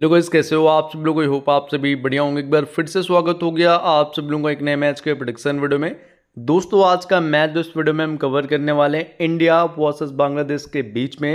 hello guys कैसे हो आप सब लोग आई होप आप सभी बढ़िया होंगे एक बार फिर से स्वागत हो गया आप सब लोगों का एक नए मैच के प्रोडिक्शन वीडियो में दोस्तों आज का मैच इस वीडियो में हम कवर करने वाले हैं इंडिया वर्सेस बांग्लादेश के बीच में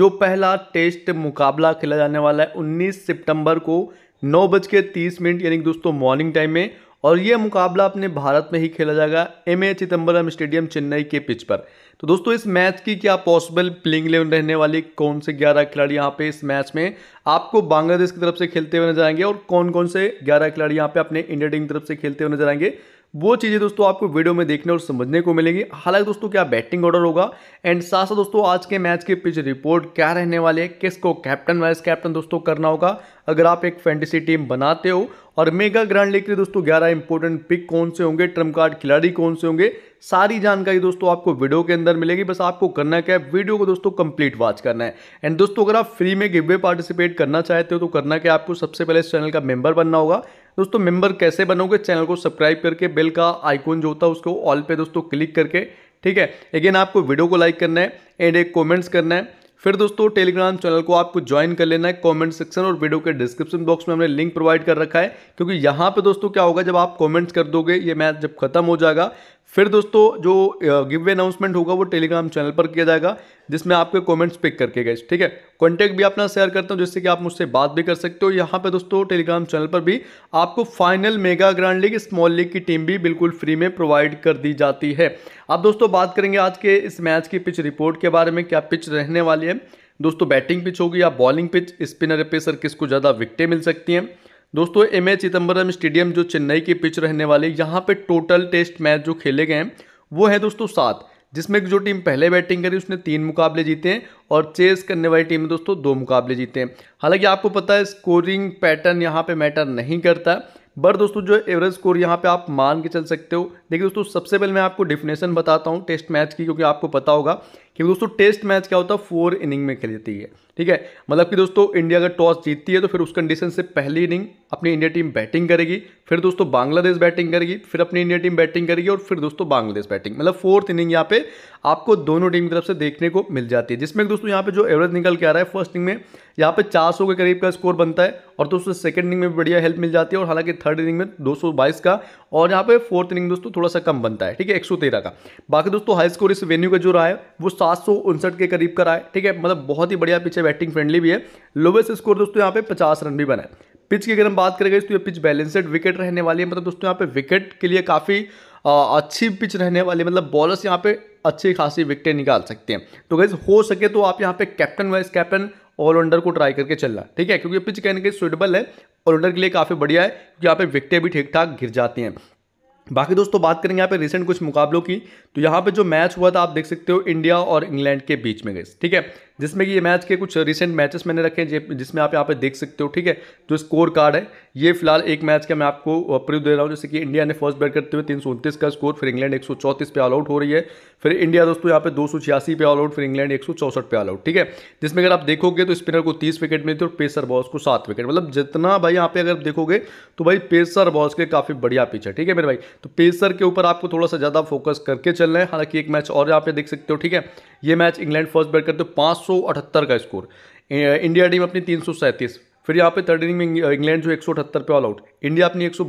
जो पहला टेस्ट मुकाबला खेला जाने वाला है उन्नीस सितंबर को नौ बज के तीस मिनट यानी दोस्तों मॉर्निंग टाइम में और ये मुकाबला अपने भारत में ही खेला जाएगा M A Chidambaram stadium Chennai के पिच पर तो दोस्तों इस मैच की क्या पॉसिबल प्लेइंग इलेवन रहने वाली कौन से ग्यारह खिलाड़ी यहाँ पे इस मैच में आपको बांग्लादेश की तरफ से खेलते हुए नजर आएंगे और कौन कौन से ग्यारह खिलाड़ी यहाँ पे अपने इंडिया टीम की तरफ से खेलते हुए नजर आएंगे वो चीज़ें दोस्तों आपको वीडियो में देखने और समझने को मिलेंगी हालांकि दोस्तों क्या बैटिंग ऑर्डर होगा एंड साथ साथ दोस्तों आज के मैच के पिच रिपोर्ट क्या रहने वाले है किसको कैप्टन वाइस कैप्टन दोस्तों करना होगा अगर आप एक फैंटेसी टीम बनाते हो और मेगा ग्रांड लेकर दोस्तों ग्यारह इंपॉर्टेंट पिक कौन से होंगे ट्रम्प कार्ड खिलाड़ी कौन से होंगे सारी जानकारी दोस्तों आपको वीडियो के अंदर मिलेगी बस आपको करना क्या है वीडियो को दोस्तों कंप्लीट वॉच करना है एंड दोस्तों अगर आप फ्री में गिवे पार्टिसिपेट करना चाहते हो तो करना क्या आपको सबसे पहले इस चैनल का मेंबर बनना होगा दोस्तों मेंबर कैसे बनोगे चैनल को सब्सक्राइब करके बेल का आइकॉन जो होता है उसको ऑल पे दोस्तों क्लिक करके ठीक है अगेन आपको वीडियो को लाइक करना है एंड एक कॉमेंट्स करना है फिर दोस्तों टेलीग्राम चैनल को आपको ज्वाइन कर लेना है कमेंट सेक्शन और वीडियो के डिस्क्रिप्शन बॉक्स में हमने लिंक प्रोवाइड कर रखा है क्योंकि यहाँ पे दोस्तों क्या होगा जब आप कमेंट्स कर दोगे ये मैच जब खत्म हो जाएगा फिर दोस्तों जो गिव वे अनाउंसमेंट होगा वो टेलीग्राम चैनल पर किया जाएगा जिसमें आपके कमेंट्स पिक करके गए ठीक है कॉन्टैक्ट भी अपना शेयर करता हूँ जिससे कि आप मुझसे बात भी कर सकते हो यहाँ पे दोस्तों टेलीग्राम चैनल पर भी आपको final mega grand league small league की टीम भी बिल्कुल फ्री में प्रोवाइड कर दी जाती है अब दोस्तों बात करेंगे आज के इस मैच की पिच रिपोर्ट के बारे में क्या पिच रहने वाली है दोस्तों बैटिंग पिच होगी या बॉलिंग पिच स्पिनर पेसर किसको ज़्यादा विकटें मिल सकती हैं दोस्तों एम ए चिदम्बरम स्टेडियम जो चेन्नई की पिच रहने वाली यहाँ पे टोटल टेस्ट मैच जो खेले गए हैं वो है दोस्तों सात जिसमें जो टीम पहले बैटिंग करी उसने तीन मुकाबले जीते हैं और चेस करने वाली टीम दोस्तों दो मुकाबले जीते हैं हालांकि आपको पता है स्कोरिंग पैटर्न यहाँ पे मैटर नहीं करता बट दोस्तों जो एवरेज स्कोर यहाँ पे आप मान के चल सकते हो देखिए दोस्तों सबसे पहले मैं आपको डिफिनेशन बताता हूँ टेस्ट मैच की क्योंकि आपको पता होगा क्योंकि दोस्तों टेस्ट मैच क्या होता है फोर इनिंग में खेली जाती है ठीक है मतलब कि दोस्तों इंडिया अगर टॉस जीतती है तो फिर उस कंडीशन से पहली इनिंग अपनी इंडिया टीम बैटिंग करेगी फिर दोस्तों बांग्लादेश बैटिंग करेगी फिर अपनी इंडिया टीम बैटिंग करेगी और फिर दोस्तों बांग्लादेश बैटिंग मतलब फोर्थ इनिंग यहाँ पे आपको दोनों टीम की तरफ से देखने को मिल जाती है जिसमें दोस्तों यहाँ पे जो एवरेज निकल के आ रहा है फर्स्ट इनिंग में यहाँ पे चार के करीब का स्कोर बनता है और दोस्तों सेकंड इनिंग में बढ़िया हेल्प मिल जाती है और हालांकि थर्ड इनिंग में दो का और यहाँ पे फोर्थ इनिंग दोस्तों थोड़ा सा कम बनता है ठीक है एक का बाकी दोस्तों हाई स्कोर इस वेन्यू का जो रहा है वो सात सौ उनसठ के करीब कराए ठीक है मतलब बहुत ही बढ़िया पिच है बैटिंग फ्रेंडली भी है लोवेस्ट स्कोर दोस्तों यहाँ पे पचास रन भी बनाए पिच की अगर हम बात करेंगे तो ये पिच बैलेंसेड विकेट रहने वाली है मतलब दोस्तों यहाँ पे विकेट के लिए काफ़ी अच्छी पिच रहने वाली मतलब बॉलर्स यहाँ पे अच्छी खासी विकटें निकाल सकते हैं तो गैस हो सके तो आप यहाँ पे कैप्टन वाइस कैप्टन ऑलराउंडर को ट्राई करके चलना ठीक है क्योंकि पिच कहने के सुइटेबल है ऑलराउंडर के लिए काफ़ी बढ़िया है क्योंकि यहाँ पे विकटें भी ठीक ठाक गिर जाती हैं बाकी दोस्तों बात करेंगे यहाँ पे रिसेंट कुछ मुकाबलों की तो यहाँ पे जो मैच हुआ था आप देख सकते हो इंडिया और इंग्लैंड के बीच में गए ठीक है जिसमें कि ये मैच के कुछ रिसेंट मैचेस मैंने रखे हैं जिसमें आप यहाँ पे देख सकते हो ठीक है जो स्कोर कार्ड है ये फिलहाल एक मैच का मैं आपको प्रयोग दे रहा हूँ जैसे कि इंडिया ने फर्स्ट बैट करते हुए तीन का स्कोर फिर इंग्लैंड एक पे ऑल आउट हो रही है फिर इंडिया दोस्तों यहाँ पे दो पे ऑल आउट फिर इंग्लैंड एक पे ऑल आउट ठीक है जिसमें अगर आप देखोगे तो स्पिनर को तीस विकेट मिलती है और पेसर बॉल्स को सात विकेट मतलब जितना भाई यहाँ पे अगर देखोगे तो भाई पेसर बॉल्स के काफ़ी बढ़िया पिच है ठीक है मेरे भाई तो पेसर के ऊपर आपको थोड़ा सा ज़्यादा फोकस करके चलना है हालांकि एक मैच और यहाँ पे देख सकते हो ठीक है ये मैच इंग्लैंड फर्स्ट बैट करते हो पांच का स्कोर इंडिया टीम अपनी तीन फिर यहाँ पे थर्ड इनिंग में इंग्लैंड जो एक पे ऑल आउट इंडिया अपनी एक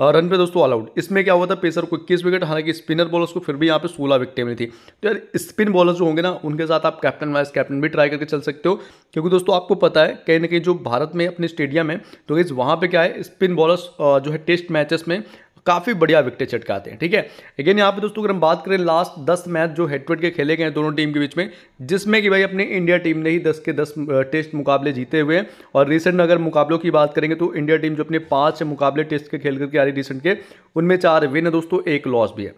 रन पे दोस्तों ऑल आउट इसमें क्या हुआ था पेसर को इक्कीस विकेट हालांकि स्पिनर बॉलर्स को फिर भी यहाँ पे 16 विकेट मिली थी तो यार स्पिन बॉलर्स जो होंगे ना उनके साथ आप कैप्टन वाइस कैप्टन भी ट्राई करके चल सकते हो क्योंकि दोस्तों आपको पता है कहीं ना कहीं जो भारत में अपने स्टेडियम है तो इस वहाँ पर क्या है स्पिन बॉलर्स जो है टेस्ट मैचेस में काफ़ी बढ़िया विकटे चटकाते हैं ठीक है लेकिन यहाँ पे दोस्तों अगर हम बात करें लास्ट दस मैच जो हेडवेट के खेले गए हैं दोनों टीम के बीच में जिसमें कि भाई अपने इंडिया टीम ने ही दस के दस टेस्ट मुकाबले जीते हुए हैं और रिसेंट अगर मुकाबलों की बात करेंगे तो इंडिया टीम जो अपने पांच मुकाबले टेस्ट के खेल करके आ रही रिसेंट के उनमें चार विन है दोस्तों एक लॉस भी है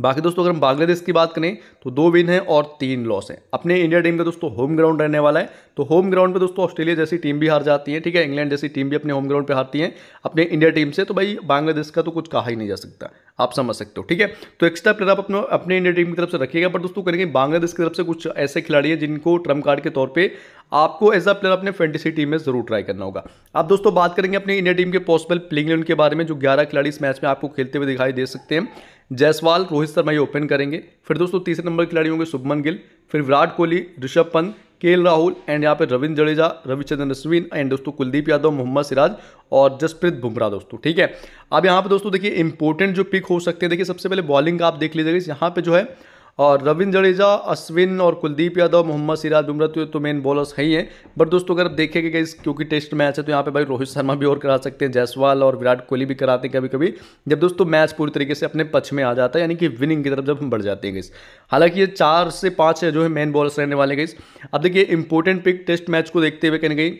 बाकी दोस्तों अगर हम बांग्लादेश की बात करें तो दो विन है और तीन लॉस है अपने इंडिया टीम का दोस्तों होम ग्राउंड रहने वाला है तो होम ग्राउंड पे दोस्तों ऑस्ट्रेलिया जैसी टीम भी हार जाती है ठीक है इंग्लैंड जैसी टीम भी अपने होम ग्राउंड पे हारती है अपने इंडिया टीम से तो भाई बांग्लादेश का तो कुछ कहा ही नहीं जा सकता आप समझ सकते हो ठीक है तो एक्स्ट्रा प्लेयर आप अपने अपने इंडिया टीम की तरफ से रखिएगा पर दोस्तों कहीं बांग्लादेश की तरफ से कुछ ऐसे खिलाड़ी हैं जिनको ट्रम्प कार्ड के तौर पर आपको एज अ प्लेयर अपने फेंटेसी टीम में जरूर ट्राई करना होगा अब दोस्तों बात करेंगे अपनी इंडिया टीम के पॉसिबल प्लेइंग इलेवन के बारे में जो ग्यारह खिलाड़ी इस मैच में आपको खेलते हुए दिखाई दे सकते हैं जयसवाल रोहित शर्मा ये ओपन करेंगे फिर दोस्तों तीसरे नंबर खिलाड़ी होंगे शुभमन गिल फिर विराट कोहली ऋषभ पंत के राहुल एंड यहाँ पे रविंद्र जडेजा रविचंद्रन अश्विन एंड दोस्तों कुलदीप यादव मोहम्मद सिराज और जसप्रीत बुमराह दोस्तों ठीक है अब यहाँ पे दोस्तों देखिए इंपॉर्टेंट जो पिक हो सकते हैं देखिए सबसे पहले बॉलिंग का आप देख लीजिएगा यहाँ पे जो है और रविंद्र जडेजा अश्विन और कुलदीप यादव मोहम्मद सिराज बुमराह तो, तो मेन बॉलर्स है ही हैं बट दोस्तों अगर आप देखेंगे कि क्योंकि टेस्ट मैच है तो यहाँ पे भाई रोहित शर्मा भी और करा सकते हैं जयसवाल और विराट कोहली भी कराते हैं कभी कभी जब दोस्तों मैच पूरी तरीके से अपने पक्ष में आ जाता है यानी कि विनिंग की तरफ जब हम बढ़ जाते हैं गई हालांकि ये चार से पाँच जो है मेन बॉलर्स रहने वाले गई अब देखिए इंपॉर्टेंट पिक टेस्ट मैच को देखते हुए कहीं कहीं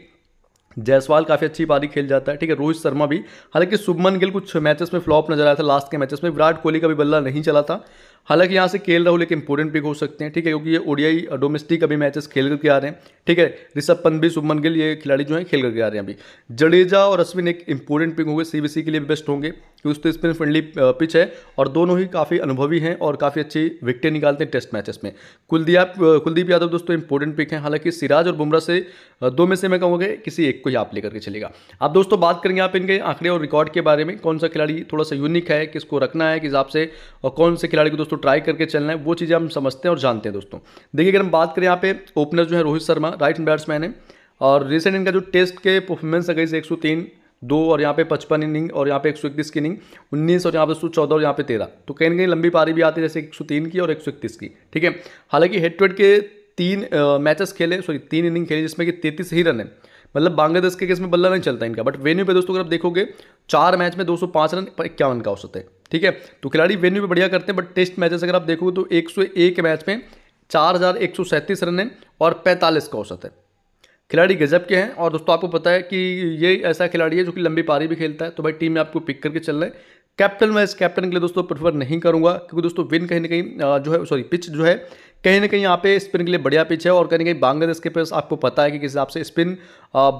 जयसवाल काफ़ी अच्छी पारी खेल जाता है ठीक है रोहित शर्मा भी हालांकि शुभमन गिल कुछ मैचेस में फ्लॉप नजर आया था लास्ट के मैचेस में विराट कोहली का भी बल्ला नहीं चला था हालांकि यहाँ से खेल राहुल एक इंपॉर्टेंट पिक हो सकते हैं ठीक है क्योंकि ये ओडियाई डोमेस्टिक अभी मैचेस खेल करके आ रहे हैं ठीक है ऋषभ पंत भी सुमन गिल ये खिलाड़ी जो है खेल करके आ रहे हैं अभी जडेजा और अश्विन एक इंपॉर्टेंट पिक होंगे सीबीसी के लिए बेस्ट होंगे क्योंकि उस तो स्पिन फ्रेंडली पिच है और दोनों ही काफ़ी अनुभवी हैं और काफ़ी अच्छी विकटें निकालते हैं टेस्ट मैचेस में कुलदीप कुलदीप यादव दोस्तों इंपॉर्टेंट पिक हैं हालांकि सिराज और बुमराह से दो में से मैं कहूँगा कि किसी एक को ही आप लेकर के चलेगा आप दोस्तों बात करेंगे आप इनके आंकड़े और रिकॉर्ड के बारे में कौन सा खिलाड़ी थोड़ा सा यूनिक है किसको रखना है किस हिसाब से और कौन से खिलाड़ी को दोस्तों ट्राई करके चलना है वो चीज़ें हम समझते हैं और जानते हैं दोस्तों देखिए अगर हम बात करें यहाँ पे ओपनर जो है रोहित शर्मा राइट बैट्समैन है और रिसेंट इनका जो टेस्ट के परफॉर्मेंस है कहीं से एक दो और यहाँ पे पचपन इनिंग और यहाँ पे एक सौ इकतीस की इनिंग उन्नीस और यहाँ पे एक सौ चौदह और यहाँ पे तेरह तो कहीं ना कहीं लंबी पारी भी आती है जैसे एक सौ तीन की और एक सौ इकतीस की ठीक है हालांकि हेड टू हेड के तीन मैचेस खेले सॉरी तीन इनिंग खेले जिसमें कि तैतीस ही रन है मतलब बांग्लादेश के केस में बल्ला नहीं चलता इनका बट वेन्यू पे दोस्तों अगर आप देखोगे चार मैच में 205 रन पर इक्यावन का औसत है ठीक है तो खिलाड़ी वेन्यू पे बढ़िया करते हैं बट टेस्ट मैचेस अगर आप देखोगे तो 101 मैच में चार रन है और पैंतालीस का औसत है खिलाड़ी गजब के हैं और दोस्तों आपको पता है कि ये ऐसा खिलाड़ी है जो कि लंबी पारी भी खेलता है तो भाई टीम में आपको पिक करके चलना है कैप्टन इस कैप्टन के लिए दोस्तों प्रेफर नहीं करूंगा क्योंकि दोस्तों विन कहीं ना कहीं जो है सॉरी पिच जो है कहीं ना कहीं यहाँ पे स्पिन के लिए बढ़िया पिच है और कहीं ना कहीं बांग्लादेश के पास आपको पता है कि किस हिसाब से स्पिन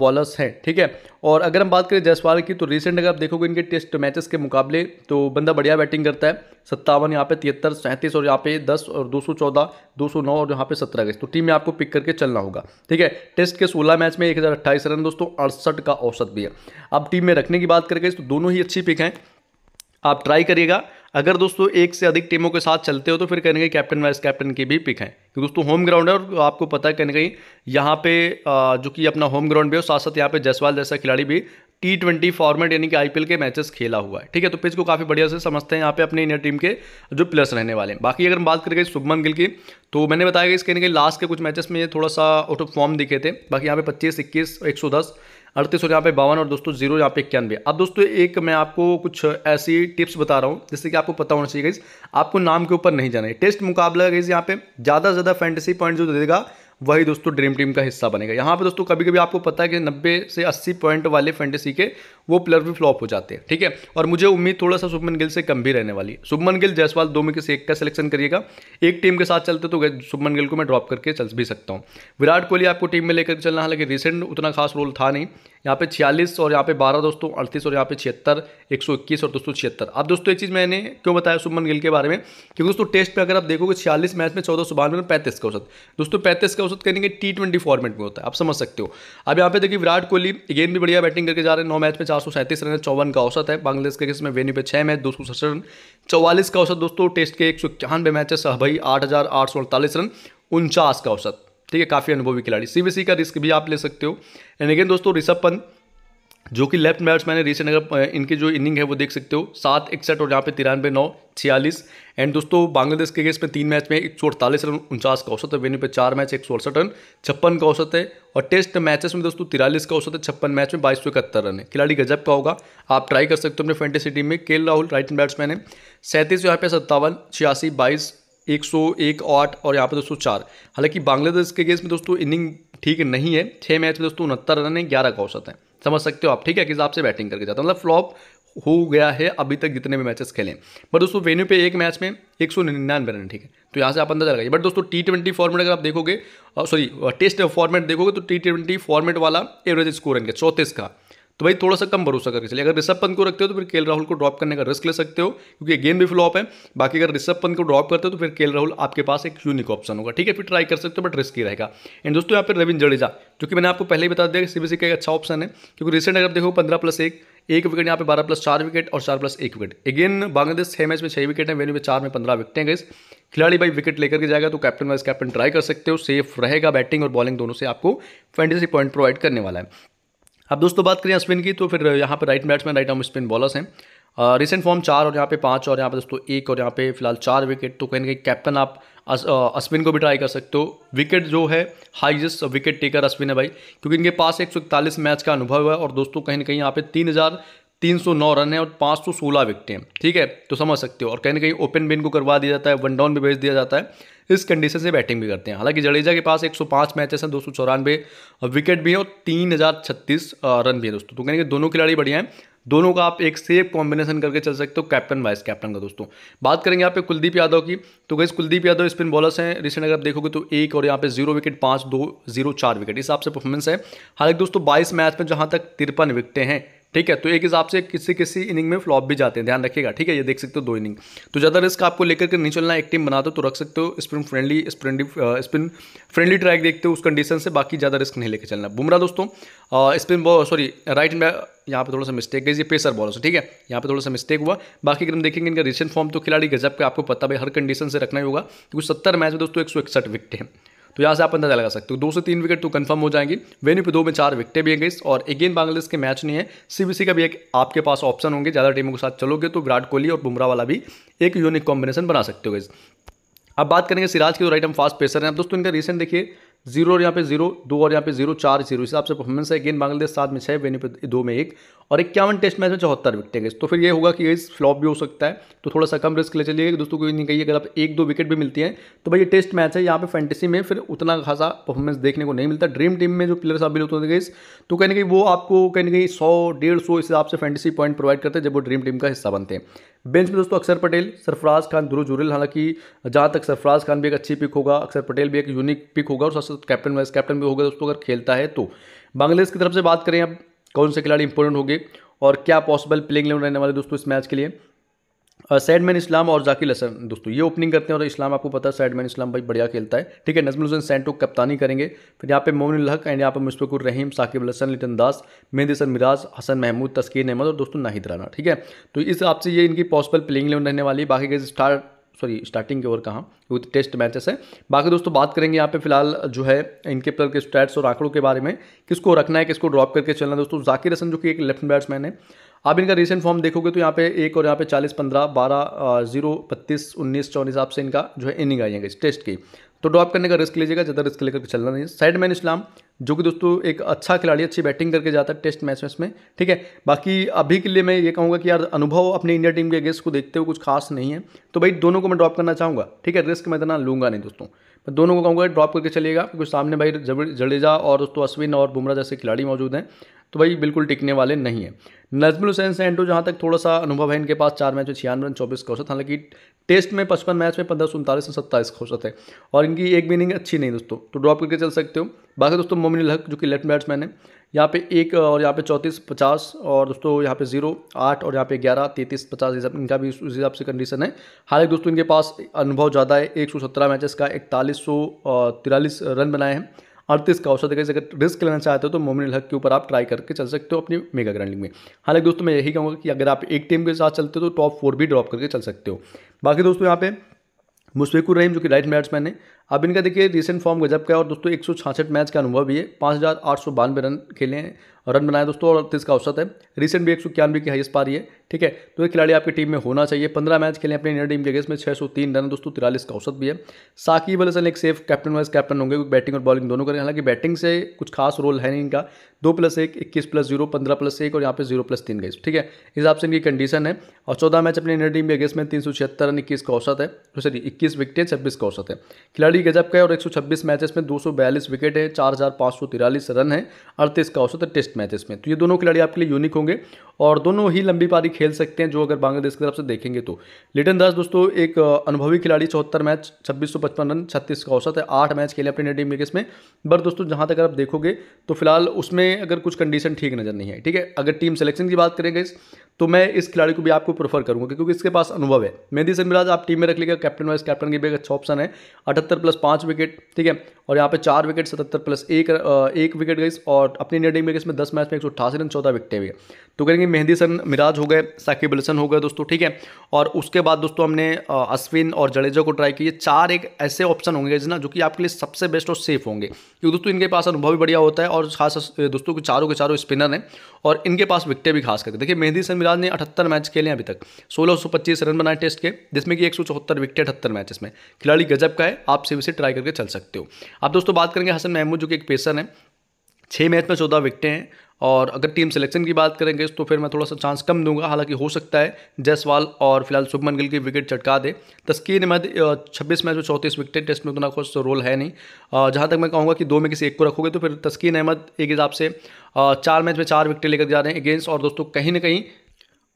बॉलर्स हैं ठीक है और अगर हम बात करें जयसवाल की तो रिसेंट अगर आप देखोगे इनके टेस्ट मैचेस के मुकाबले तो बंदा बढ़िया बैटिंग करता है सत्तावन यहाँ पे तिहत्तर सैंतीस और यहाँ पे दस और दो सौ चौदह दो सौ नौ और यहाँ पे सत्रह अगस्त तो टीम में आपको पिक करके चलना होगा ठीक है टेस्ट के सोलह मैच में एक हज़ार अट्ठाईस रन दोस्तों अड़सठ का औसत भी है अब टीम में रखने की बात करके तो दोनों ही अच्छी पिक हैं आप ट्राई करिएगा अगर दोस्तों एक से अधिक टीमों के साथ चलते हो तो फिर कहीं कहीं कैप्टन वाइस कैप्टन की भी पिक है क्योंकि दोस्तों होम ग्राउंड है और आपको पता है कहीं कहीं यहाँ पे जो कि अपना होम ग्राउंड भी हो साथ साथ यहाँ पे जसवाल जैसा खिलाड़ी भी टी ट्वेंटी फॉर्मेट यानी कि आईपीएल के मैचेस खेला हुआ है ठीक है तो पिच को काफ़ी बढ़िया से समझते हैं यहाँ पे अपने इंडिया टीम के जो प्लस रहने वाले हैं बाकी अगर हम बात गई शुभमन गिल की तो मैंने बताया कि इसके कहीं लास्ट के कुछ मैचेस में ये थोड़ा सा आउट ऑफ फॉर्म दिखे थे बाकी यहाँ पे पच्चीस इक्कीस एक सौ दस अड़तीस यहाँ पे बावन और दोस्तों जीरो यहाँ पे इक्यानवे अब दोस्तों एक मैं आपको कुछ ऐसी टिप्स बता रहा हूँ जिससे कि आपको पता होना चाहिए गाइज आपको नाम के ऊपर नहीं जाना है टेस्ट मुकाबला गाइज यहाँ पे ज़्यादा से ज़्यादा फैंटेसी पॉइंट जो देगा वही दोस्तों ड्रीम टीम का हिस्सा बनेगा यहाँ पे दोस्तों कभी कभी आपको पता है कि 90 से 80 पॉइंट वाले फेंटेसी के वो प्लेयर भी फ्लॉप हो जाते हैं ठीक है और मुझे उम्मीद थोड़ा सा शुभमन गिल से कम भी रहने वाली है शुभमन गिल जयसवाल दो में किसी एक का सिलेक्शन करिएगा एक टीम के साथ चलते तो शुभमन गिल को मैं ड्रॉप करके चल भी सकता हूँ विराट कोहली आपको टीम में लेकर चलना हालांकि रिसेंट उतना खास रोल था नहीं यहाँ पे छियालीस और यहाँ पे बारह दोस्तों अड़तीस और यहाँ पे छिहत्तर एक सौ इक्कीस और दोस्तों छिहत्तर अब दोस्तों एक चीज़ मैंने क्यों बताया सुमन गिल के बारे में क्योंकि दोस्तों टेस्ट पे अगर आप देखोगे छियालीस मैच में चौदह सौ बानवे में पैंतीस का औसत दोस्तों पैंतीस का औसत करेंगे टी ट्वेंटी फॉर्मेट में होता है आप समझ सकते हो अब यहाँ पे देखिए विराट कोहली अगेन भी बढ़िया बैटिंग करके जा रहे हैं नौ मैच में चार सौ सैंतीस रन चौवन का औसत है बांग्लादेश के इसमें वेन्यू पे छः मैच दो सौ सड़सठ रन चौवालीस का औसत दोस्तों टेस्ट के एक सौ इक्यानवे मैच है भाई आठ हज़ार आठ सौ अड़तालीस रन उनचास का औसत ठीक है काफ़ी अनुभवी खिलाड़ी सीबीसी का रिस्क भी आप ले सकते हो एंड अगेन दोस्तों ऋषभ पंत जो कि लेफ्ट बैट्समैन है रिसेंट अगर इनकी जो इनिंग है वो देख सकते हो सात इकसठ और यहाँ पे तिरानवे नौ छियालीस एंड दोस्तों बांग्लादेश के अगेंस्ट पे तीन मैच में एक सौ अड़तालीस रन उनचास का औसत है वेन्यू पे चार मैच एक सौ अड़सठ रन छप्पन का औसत है और टेस्ट मैचेस में दोस्तों तिरालीस का औसत है छप्पन मैच में बाईस सौ इकहत्तर रन है खिलाड़ी गजब का होगा आप ट्राई कर सकते हो अपने फेंटेसी टीम में के राहुल राइट बैट्समैन है सैंतीस यहाँ पे सत्तावन छियासी बाईस एक सौ एक आठ और यहाँ पर दोस्तों चार हालांकि बांग्लादेश के गेस में दोस्तों इनिंग ठीक नहीं है छः मैच में दोस्तों उनहत्तर रन है ग्यारह का औसत है समझ सकते हो आप ठीक है किस हिसाब से बैटिंग करके जाता मतलब फ्लॉप हो गया है अभी तक जितने भी मैचेस खेले बट दोस्तों वेन्यू पे एक मैच में एक सौ निन्यानवे रन ठीक है तो यहाँ से आप अंदाजा लगाइए बट दोस्तों टी ट्वेंटी फॉर्मेट अगर आप देखोगे सॉरी टेस्ट फॉर्मेट देखोगे तो टी ट्वेंटी फॉर्मेट वाला एवरेज स्कोर रहेंगे चौंतीस का तो भाई थोड़ा सा कम भरोसा करके चलिए अगर ऋषभ पंत को रखते हो तो फिर केल राहुल को ड्रॉप करने का रिस्क ले सकते हो क्योंकि गेम भी फ्लॉप है बाकी अगर ऋषभ पंत को ड्रॉप करते हो तो फिर केल राहुल आपके पास एक यूनिक ऑप्शन होगा ठीक है फिर ट्राई कर सकते हो बट रिस्क ही रहेगा एंड दोस्तों यहाँ पर रविंद जडेजा जो कि मैंने आपको पहले ही बता दिया कि सीबीसी का एक अच्छा ऑप्शन है क्योंकि रिसेंट अगर देखो पंद्रह प्लस एक एक विकेट यहाँ पे बारह प्लस चार विकेट और चार प्लस एक विकेट अगेन बांग्लादेश छह मैच में छह विकेट है वेन्यू में चार में पंद्रह विकेट हैं गई खिलाड़ी भाई विकेट लेकर के जाएगा तो कैप्टन वाइस कैप्टन ट्राई कर सकते हो सेफ रहेगा बैटिंग और बॉलिंग दोनों से आपको फैंटेसी पॉइंट प्रोवाइड करने वाला है अब दोस्तों बात करें स्पिन की तो फिर यहाँ पर right batsman right arm spin bowlers हैं रिसेंट फॉर्म चार और यहाँ पे पाँच और यहाँ पे दोस्तों एक और यहाँ पे फिलहाल चार विकेट तो कहीं ना कहीं कैप्टन आप अश्विन को भी ट्राई कर सकते हो विकेट जो है हाईएस्ट विकेट टेकर अश्विन है भाई क्योंकि इनके पास एक मैच का अनुभव है और दोस्तों कहीं ना कहीं यहाँ पे तीन हज़ार तीन सौ नौ रन है और पाँच सौ सोलह विकटें हैं ठीक है तो समझ सकते हो और कहीं ना कहीं ओपन भी इनको करवा दिया जाता है वन डाउन भी भेज दिया जाता है इस कंडीशन से बैटिंग भी करते हैं हालांकि जडेजा के पास 105 मैचेस हैं दो सौ चौरानवे विकेट भी हैं और तीन हजार छत्तीस रन भी है दोस्तों तो कहेंगे दोनों खिलाड़ी बढ़िया हैं दोनों का आप एक सेफ कॉम्बिनेशन करके चल सकते हो कैप्टन वाइस कैप्टन का दोस्तों बात करेंगे यहाँ पे कुलदीप यादव की तो कैसे कुलदीप यादव स्पिन बॉलर्स हैं रिसेंट अगर आप देखोगे तो एक और यहाँ पे जीरो विकेट पाँच दो जीरो चार विकेट इस हिसाब से परफॉर्मेंस है हालांकि दोस्तों बाईस मैच में जहाँ तक तिरपन विकटें हैं ठीक है तो एक हिसाब से किसी किसी इनिंग में फ्लॉप भी जाते हैं ध्यान रखिएगा ठीक है ये देख सकते हो दो इनिंग तो ज़्यादा रिस्क आपको लेकर के नहीं चलना एक टीम बना दो तो रख सकते हो spin friendly spin spin friendly track देखते हो उस कंडीशन से बाकी ज़्यादा रिस्क नहीं लेकर चलना बुमरा दोस्तों स्पिन बॉल सॉरी राइट में यहाँ पे थोड़ा सा मिस्टेक गई ये पेसर बॉल से ठीक है यहाँ पे थोड़ा सा मिस्टेक हुआ बाकी अगर हम देखेंगे इनका रिसेंट फॉर्म तो खिलाड़ी गजब का आपको पता भाई हर कंडीशन से रखना ही होगा क्योंकि सत्तर मैच में दोस्तों एक सौ इकसठ विकेट हैं तो यहाँ से आप अंदाजा लगा सकते हो दो से तीन विकेट तो कन्फर्म हो जाएंगी वेन्यू पे दो में चार विकटें भी हैं गई और अगेन बांग्लादेश के मैच नहीं है सीबीसी का भी एक आपके पास ऑप्शन होंगे ज़्यादा टीमों के साथ चलोगे तो विराट कोहली और बुमराह वाला भी एक यूनिक कॉम्बिनेशन बना सकते हो गई अब बात करेंगे सिराज के जो राइट हम फास्ट पेसर हैं अब दोस्तों इनका रिसेंट देखिए जीरो और यहाँ पे जीरो दो और यहाँ पे जीरो चार जीरो इस हिसाब से परफॉर्मेंस है गेंद बांग्लादेश सात में छः वेन्यू पे दो में एक और इक्यावन टेस्ट मैच में चौहत्तर विकटें गए तो फिर ये होगा कि ये फ्लॉप भी हो सकता है तो थोड़ा सा कम रिस्क ले चलिएगा दोस्तों कोई नहीं कहिए अगर आप एक दो विकेट भी मिलती हैं तो भाई ये टेस्ट मैच है यहाँ पे फैंटेसी में फिर उतना खासा परफॉर्मेंस देखने को नहीं मिलता ड्रीम टीम में जो प्लेयर्स आप होते गई तो कहीं ना कहीं वो आपको कहीं ना कहीं सौ डेढ़ सौ इस हिसाब से फैंटेसी पॉइंट प्रोवाइड करते हैं जब वो ड्रीम टीम का हिस्सा बनते हैं बेंच में दोस्तों अक्षर पटेल सरफराज खान ध्रुव जुरेल हालांकि जहाँ तक सरफराज खान भी एक अच्छी पिक होगा अक्षर पटेल भी एक यूनिक पिक होगा और साथ साथ कैप्टन वाइस कैप्टन भी होगा दोस्तों अगर खेलता है तो बांग्लादेश की तरफ से बात करें अब कौन से खिलाड़ी इंपॉर्टेंट होंगे और क्या पॉसिबल प्लेइंग लेवल रहने वाले दोस्तों इस मैच के लिए Uh, सैडमैन इस्लाम और जाकिर हसन दोस्तों ये ओपनिंग करते हैं और इस्लाम आपको पता है सैडमैन इस्लाम भाई बढ़िया खेलता है ठीक है नजमुल हुसैन सेंटो कप्तानी करेंगे फिर यहाँ पे मोमिन हक एंड यहाँ पे मुश्फिकुर रहीम साकिब हसन लिटन दास मेहदी हसन मिराज हसन महमूद तस्कीर अहमद और दोस्तों नाहिद राना ठीक है तो इस हिसाब से ये इनकी पॉसिबल प्लेइंग लेवन रहने वाली है बाकी के स्टार सॉरी स्टार्टिंग के ओवर कहाँ विथ टेस्ट मैचेस है बाकी दोस्तों बात करेंगे यहाँ पे फिलहाल जो है इनके प्लेयर के स्टैट्स और आंकड़ों के बारे में किसको रखना है किसको ड्रॉप करके चलना है दोस्तों जाकिर हसन जो कि एक लेफ्ट बैट्समैन है आप इनका रिसेंट फॉर्म देखोगे तो यहाँ पे एक और यहाँ पे चालीस पंद्रह बारह जीरो बत्तीस उन्नीस चौनीस आपसे इनका जो है इनिंग आई है टेस्ट की तो ड्रॉप करने का रिस्क लीजिएगा ज़्यादा रिस्क लेकर चलना नहीं साइड मैन इस्लाम जो कि दोस्तों एक अच्छा खिलाड़ी अच्छी बैटिंग करके जाता है टेस्ट मैच में ठीक है बाकी अभी के लिए मैं ये कहूँगा कि यार अनुभव अपने इंडिया टीम के अगेंस्ट को देखते हुए कुछ खास नहीं है तो भाई दोनों को मैं ड्रॉप करना चाहूँगा ठीक है रिस्क मैं इतना लूँगा नहीं दोस्तों मैं दोनों को कहूँगा ड्रॉप करके चलिएगा क्योंकि सामने भाई जडेजा और दोस्तों अश्विन और बुमराह जैसे खिलाड़ी मौजूद हैं तो भाई बिल्कुल टिकने वाले नहीं है नजमुल हुसैन सेंटो जहाँ तक थोड़ा सा अनुभव है इनके पास चार मैच में छियानवे रन चौबीस का औसत हालांकि टेस्ट में पचपन मैच में पंद्रह सौ उनतालीस और सत्ताईस का औसत है और इनकी एक भी इनिंग अच्छी नहीं दोस्तों तो ड्रॉप करके चल सकते हो बाकी दोस्तों मोमिन हक जो कि लेफ्ट बैट्समैन है यहाँ पे एक और यहाँ पे चौंतीस पचास और दोस्तों यहाँ पे जीरो आठ और यहाँ पे ग्यारह तैंतीस पचास इनका भी उस हिसाब से कंडीशन है हालांकि दोस्तों इनके पास अनुभव ज़्यादा है एक सौ सत्रह मैचेस का इकतालीस सौ तिरालीस रन बनाए हैं अड़तीस का औसत देखिए अगर रिस्क लेना चाहते हो तो मोमिन हक के ऊपर आप ट्राई करके चल सकते हो अपनी मेगा ग्रैंड लीग में हालांकि दोस्तों मैं यही कहूँगा कि अगर आप एक टीम के साथ चलते हो तो टॉप फोर भी ड्रॉप करके चल सकते हो बाकी दोस्तों यहाँ पे मुस्फेकुर रहीम जो कि राइट बैट्समैन है अब इनका देखिए रिसेंट फॉर्म गजब का है और दोस्तों एक सौ मैच का अनुभव भी है पाँच हज़ार आठ सौ बानवे रन खेले हैं रन बनाए दोस्तों और अड़तीस का औसत है रिसेंट भी एक सौ इक्यानवे की हाइस्ट पारी है ठीक है तो ये खिलाड़ी आपकी टीम में होना चाहिए पंद्रह मैच खेले अपने इंडिया टीम के अगेंस्ट में छः सौ तीन रन दोस्तों तिरालीस का औसत भी है साकी अल एक सेफ कैप्टन वाइस कैप्टन होंगे क्योंकि बैटिंग और बॉलिंग दोनों करें हालांकि बैटिंग से कुछ खास रोल है नहीं इनका दो प्लस एक इक्कीस प्लस जीरो पंद्रह प्लस एक और यहाँ पे जीरो प्लस तीन गई ठीक है इस हिसाब से इनकी कंडीशन है और चौदह मैच अपने इंडियन टीम के अगेंस्ट में तीन सौ छिहत्तर रन इक्कीस का औसत है सॉरी इक्कीस विकेट छब्बीस का औसत है खिलाड़ी खिलाड़ी गजब का है और 126 मैचेस में 242 विकेट है चार रन है अड़तीस का औसत टेस्ट मैचेस में तो ये दोनों खिलाड़ी आपके लिए यूनिक होंगे और दोनों ही लंबी पारी खेल सकते हैं जो अगर बांग्लादेश की तरफ से देखेंगे तो लिटन दास दोस्तों एक अनुभवी खिलाड़ी चौहत्तर मैच छब्बीस रन छत्तीस का औसत है आठ मैच खेले अपने इंडियन क्रिकेट में बट दोस्तों जहाँ तक आप देखोगे तो फिलहाल उसमें अगर कुछ कंडीशन ठीक नजर नहीं है ठीक है अगर टीम सेलेक्शन की बात करेंगे तो मैं इस खिलाड़ी को भी आपको प्रेफर करूँगा क्योंकि इसके पास अनुभव है मेहदी मिराज आप टीम में रख लीजिएगा कैप्टन वाइस कैप्टन की भी अच्छा ऑप्शन है अठहत्तर प्लस पाँच विकेट ठीक है और यहाँ पे चार विकेट सतहत्तर प्लस एक एक विकेट गई और अपनी इंडिया टीम में इसमें दस मैच में एक सौ अठासी रन चौदह विकटें हुए तो कहेंगे मेहंदी सन मिराज हो गए साकिब अलसन हो गए दोस्तों ठीक है और उसके बाद दोस्तों हमने अश्विन और जडेजा को ट्राई किए चार एक ऐसे ऑप्शन होंगे जिसना जो कि आपके लिए सबसे बेस्ट और सेफ होंगे क्योंकि दोस्तों इनके पास अनुभव भी बढ़िया होता है और खास दोस्तों के चारों के चारों स्पिनर हैं और इनके पास विकटें भी खास करके देखिए मेहंदी सन मिराज सिराज ने अठहत्तर मैच खेले अभी तक सोलह रन बनाए टेस्ट के जिसमें कि एक सौ चौहत्तर विकेट अठहत्तर मैचेस में खिलाड़ी गजब का है आप सिर्फ इसे ट्राई करके चल सकते हो आप दोस्तों बात करेंगे हसन महमूद जो कि एक पेसर हैं छः मैच में चौदह विकटें हैं और अगर टीम सिलेक्शन की बात करेंगे तो फिर मैं थोड़ा सा चांस कम दूंगा हालांकि हो सकता है जयसवाल और फिलहाल शुभमन गिल की विकेट चटका दे तस्कीन अहमद छब्बीस मैच में चौंतीस विकेट टेस्ट में उतना खुश रोल है नहीं जहां तक मैं कहूंगा कि दो में किसी एक को रखोगे तो फिर तस्कीन अहमद एक हिसाब से चार मैच में चार विकेटें लेकर जा रहे हैं अगेंस्ट और दोस्तों कहीं ना कहीं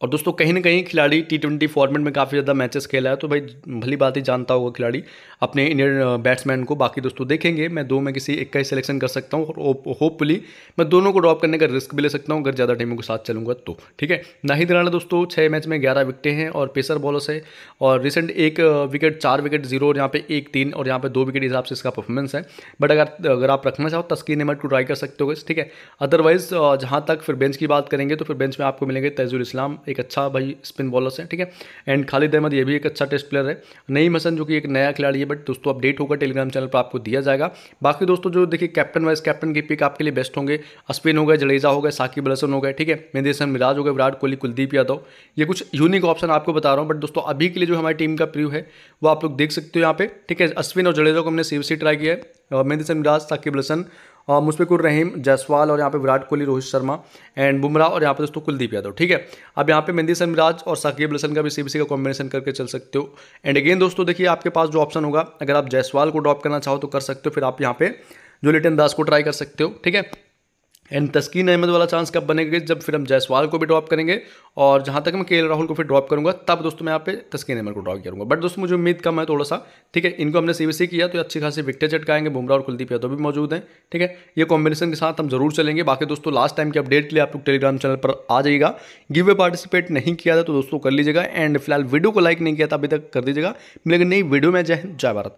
और दोस्तों कहीं ना कहीं खिलाड़ी टी ट्वेंटी फॉर्मेट में काफ़ी ज़्यादा मैचेस खेला है तो भाई भली बात ही जानता होगा खिलाड़ी अपने इंडियन बैट्समैन को बाकी दोस्तों देखेंगे मैं दो में किसी एक का ही सिलेक्शन कर सकता हूँ और होपफुली मैं दोनों को ड्रॉप करने का रिस्क भी ले सकता हूँ अगर ज़्यादा टीमों के साथ चलूंगा तो ठीक है नाहिद राणा दोस्तों छः मैच में ग्यारह विकटें हैं और पेसर बॉलर्स है और रिसेंट एक विकेट चार विकेट जीरो और यहाँ पर एक तीन और यहाँ पर दो विकेट हिसाब से इसका परफॉर्मेंस है बट अगर अगर आप रखना चाहो तस्कीन अहमद टू ट्राई कर सकते हो ठीक है अदरवाइज़ जहाँ तक फिर बेंच की बात करेंगे तो फिर बेंच में आपको मिलेंगे तेज़ुल इस्लाम एक अच्छा भाई स्पिन बॉलर्स हैं ठीक है एंड खालिद अहमद ये भी एक अच्छा टेस्ट प्लेयर है नईम हसन जो कि एक नया खिलाड़ी है बट दोस्तों अपडेट होगा टेलीग्राम चैनल पर आपको दिया जाएगा बाकी दोस्तों जो देखिए कैप्टन वाइस कैप्टन की पिक आपके लिए बेस्ट होंगे अस्पिन हो गए जडेजा हो गए साकिब अल हो गए ठीक है मेहदी मिराज हो गए विराट कोहली कुलदीप यादव ये कुछ यूनिक ऑप्शन आपको बता रहा हूँ बट दोस्तों अभी के लिए जो हमारी टीम का प्रियो है वो आप लोग देख सकते हो यहाँ पे ठीक है अश्विन और जडेजा को हमने सी ट्राई किया है मेहदी मिराज साकिब हसन मुस्फ़िकुर रहीम जायसवाल और यहाँ पे विराट कोहली रोहित शर्मा एंड बुमराह और यहाँ पे दोस्तों कुलदीप यादव ठीक है अब यहाँ पे मेहंदी सनमिराज और साकिब लसन का भी सीबीसी का कॉम्बिनेशन करके चल सकते हो एंड अगेन दोस्तों देखिए आपके पास जो ऑप्शन होगा अगर आप जायसवाल को ड्रॉप करना चाहो तो कर सकते हो फिर आप यहाँ पे जो लिटन दास को ट्राई कर सकते हो ठीक है एंड तस्कीन अहमद वाला चांस कब बनेगा जब फिर हम जयसवाल को भी ड्रॉप करेंगे और जहाँ तक मैं के राहुल को फिर ड्रॉप करूँगा तब दोस्तों मैं यहाँ पे तस्कीन अहमद को ड्रॉप करूँगा बट दोस्तों मुझे उम्मीद कम है थोड़ा सा ठीक है इनको हमने सी किया तो अच्छी खासी विकटें चटकाएंगे बुमराह और कुलदीप यादव भी मौजूद हैं ठीक है ये कॉम्बिनेशन के साथ हम जरूर चलेंगे बाकी दोस्तों लास्ट टाइम के अपडेट के लिए आप लोग टेलीग्राम चैनल पर आ जाइएगा गिव वे पार्टिसिपेट नहीं किया था तो दोस्तों कर लीजिएगा एंड फिलहाल वीडियो को लाइक नहीं किया था अभी तक कर दीजिएगा मिलेगा नई वीडियो में जय हिंद जय भारत